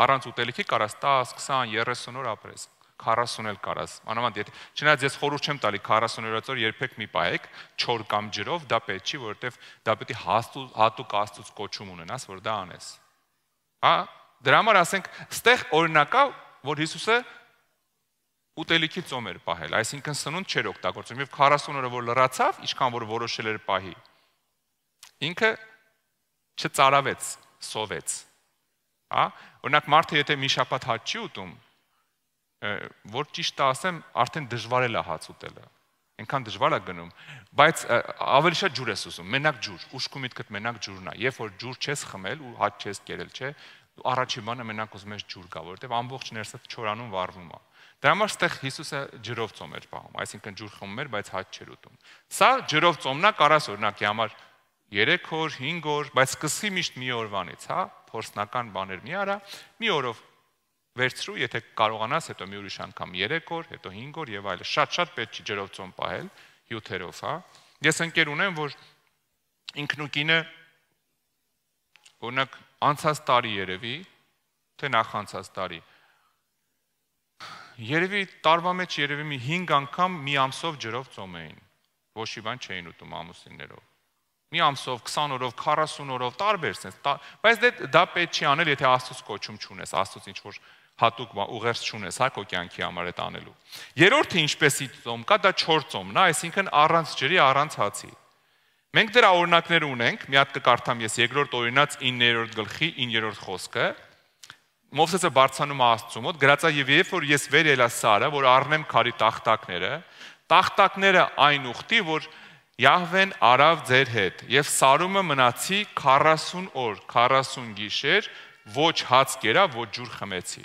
Առանց ուտելիքի կարաս 10, 20, 30 օր ապրես, 40 էլ կարաս։ Անավանդ եթե չնայած ես խորուրդ չեմ տալի 40 օրից օր երբեք մի պահեք 4 կամ ջրով, դա պետք չի, որովհետև դա պետք է հաստուտ հատուկ աստծուց կոչում ունենաս, որ դա անես։ Հա, դրա համար ասենք, ստեղ օրինակա, որ Հիսուսը ուտելիքի ծոմ էր պահել, այսինքն սնունդ չէր օգտագործում եւ 40 օրը որ լրացավ, ինչքան որ որոշել էր պահի։ Ինքը չծարավեց, սովեց հա օրինակ մարդը եթե մի շաբաթ հաց չի ուտում որ ճիշտ ասեմ արդեն դժվար է հաց ուտելը այնքան դժվար է գնում բայց ավելի շատ ջուր ես ուզում մենակ ջուր ուշքու միտքդ մենակ ջուրն է երբ որ ջուր չես խմել ու հաց չես կերել չէ առաջի բանը մենակ ուզում ես ջուր գա որովհետև ամբողջ ներսդ չորանում վառվում է Դրա համար ստեղ Հիսուսը ջրով ծոմ էր պահում, այսինքն ջուր խմում էր, բայց հաց չէր ուտում։ Սա ջրով ծոմնա կարաս օրինակի համար 3 օր, 5 օր, բայց սկսի միշտ մի օրվանից, հա, փորձնական բաներ մի արա, մի օրով վերցրու, եթե կարողանաս, հետո մի ուրիշ անգամ 3 օր, հետո 5 օր եւ այլն։ Շատ-շատ պետք չի ջրով ծոմ պահել, հյութերով, հա։ Ես ընկեր ունեմ, որ ինքնուկինը օրինակ անցած տարի երևի, թե նախանցած տարի Երևի տարվա մեջ երևի մի 5 անգամ մի ամսով ջրով ծոմ էին։ Ոչ մի բան չէին ուտում ամուսիններով մի ամսով, 20 օրով, 40 օրով տարբեր sense, բայց դե դա պետք չի անել, եթե Աստծո կոչում չունես, Աստծո ինչ որ հատուկ ուղերձ չունես, հա, քո կյանքի համար այդ անելու։ Երրորդը ինչպեսի ծոմ կա, դա 4 ծոմն է, այսինքն առանց ջրի, առանց հացի։ Մենք դրա օրինակներ ունենք, մի հատ կկարդամ ես երկրորդ օրինաց 9-րդ գլխի 9-րդ խոսքը։ Մովսեսը բարձանում է Աստծո մոտ, գրածա եւ երբ որ ես վեր ելա Սարա, որ առնեմ քարի տախտակները, տախտակները այն ուխտի, որ Յահվեն արավ ձեր հետ եւ Սարումը մնացի 40 օր, 40 գիշեր, ոչ հաց կերա, ոչ ջուր խմեցի։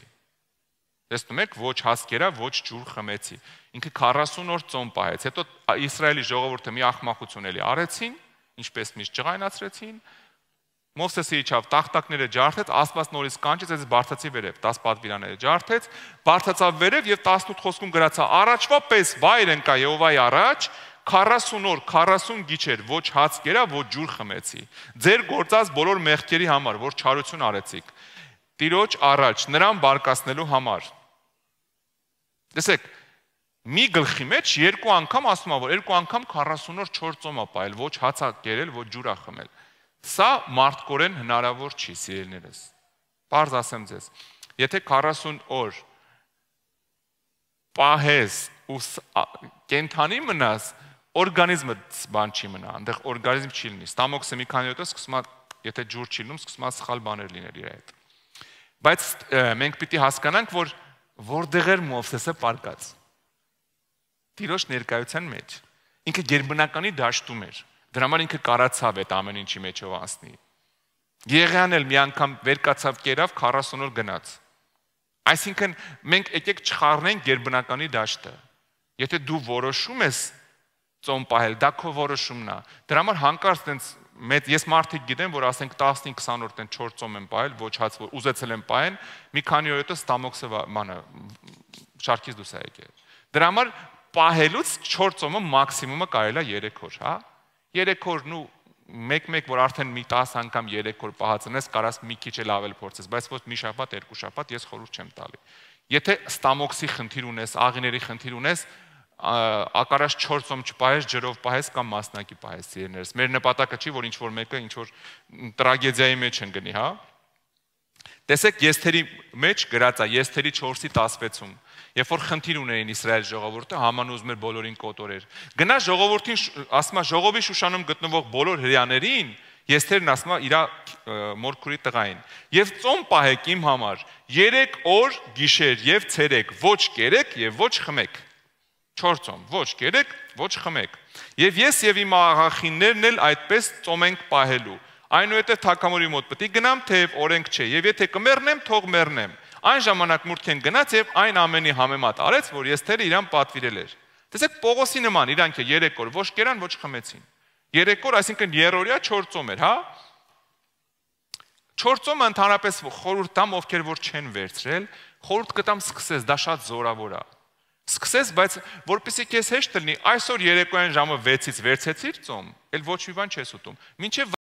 Տեսնում եք, ոչ հաց կերա, ոչ ջուր խմեցի։ Ինքը 40 օր ծոմ պահեց։ Հետո Իսրայելի ժողովուրդը մի ախմախություն էլի արեցին, ինչպես միշտ ճղայնացրեցին։ Մովսեսը իջավ տախտակները ջարդեց, Աստված նորից կանչեց, այս բարձացի վերև, 10 պատվիրաները ջարդեց, բարձացավ վերև եւ 18 խոսքում գրացա. առաջվա պես վայր ընկա Եհովայի առաջ, առաջ 40 օր 40 գիչեր ոչ հաց կերա, ոչ ջուր խմեցի։ Ձեր գործած բոլոր մեղքերի համար, որ չարություն արեցիք, Տիրոջ առաջ նրան բարկացնելու համար։ Տեսեք, մի գլխի մեջ երկու անգամ ասում ա, որ երկու անգամ 40 օր 4 ծոմ ա պայել, ոչ հաց ա կերել, ոչ ջուր ա խմել։ Սա մարդկորեն հնարավոր չի, սիրելիներս։ Պարզ ասեմ ձեզ, եթե 40 օր պահես ու կենթանի մնաս, օրգանիզմը բան չի մնա, այնտեղ օրգանիզմ չի լինի։ Ստամոքսը մի քանի օտը սկսում է, եթե ջուր չի լինում, սկսում է սխալ բաներ լինել իր հետ։ Բայց մենք պիտի հասկանանք, որ որտեղ էր Մովսեսը պարկած։ Տիրոջ ներկայության մեջ։ Ինքը Գերբնականի դաշտում էր։ Դրա համար ինքը կարացավ այդ ամեն ինչի մեջով անցնի։ Եղեան էլ մի անգամ վեր կացավ կերավ 40 օր գնաց։ Այսինքն մենք եկեք չխառնենք Գերբնականի դաշտը։ Եթե դու որոշում ես ծոմ պահել, դա քո որոշումն է։ Դրա համար հանկարծ տենց մեծ ես մարդիկ գիտեմ, որ ասենք 15-20 օր տեն 4 ծոմ եմ պահել, ոչած որ ուզեցել եմ պահեն, մի քանի օր հետո ստամոքսը մանը շարքից դուրս է եկել։ Դրա համար պահելուց 4 ծոմը մաքսիմումը կարելա 3 օր, հա? 3 օրն ու մեկ-մեկ որ արդեն մի 10 անգամ 3 օր պահածնես, կարաս մի քիչ էլ ավել փորձես, բայց ոչ մի շաբաթ, երկու շաբաթ ես խորհուրդ չեմ տալի։ Եթե ստամոքսի խնդիր ունես, աղիների խնդիր ունես, ակարաշ 4-ում չպահես, ջրով պահես կամ մասնակի պահես իրներս։ Մեր նպատակը չի, որ ինչ որ մեկը ինչ որ տրագեդիայի մեջ ընկնի, հա։ Տեսեք, Եսթերի մեջ գրած է Եսթերի 4-ի 16-ում, երբ որ խնդիր ունեին Իսրայել ժողովուրդը, Համանը ուզում էր բոլորին կոտորեր։ Գնա ժողովրդին, ասма ժողովի Շուշանում գտնվող բոլոր հрьяաներին, Եսթերն ասма իր մորքուրի տղային, եւ ծոմ պահեք իմ համար 3 օր գիշեր եւ ցերեկ, ոչ կերեք եւ ոչ խմեք 4 ծոմ, ոչ գերեք, ոչ խմեք։ Եվ ես եւ իմ աղախիններն էլ այդպես ծոմ ենք պահելու։ Այնուհետև թակամորի մոտ պետք է գնամ, թեև օրենք չէ, եւ եթե կմեռնեմ, թող մեռնեմ։ Այն ժամանակ մուրթքեն գնաց եւ այն ամենի համեմատ արեց, որ ես թերը իրան պատվիրել էր։ Տեսեք Պողոսի նման իրանք է 3 օր ոչ կերան, ոչ խմեցին։ 3 օր, այսինքն երրորդյա 4 ծոմ էր, հա։ 4 ծոմը ընդհանրապես խորհուրդ տամ ովքեր որ չեն վերցրել, խորհուրդ կտամ սկսես, դա շատ զորավոր է։ Սկսես, բայց որպեսզի քեզ հեշտ լինի, այսօր երեկոյան ժամը 6-ից վերցեցիր ծոմ, ել ոչ մի բան չես ուտում։ Մինչև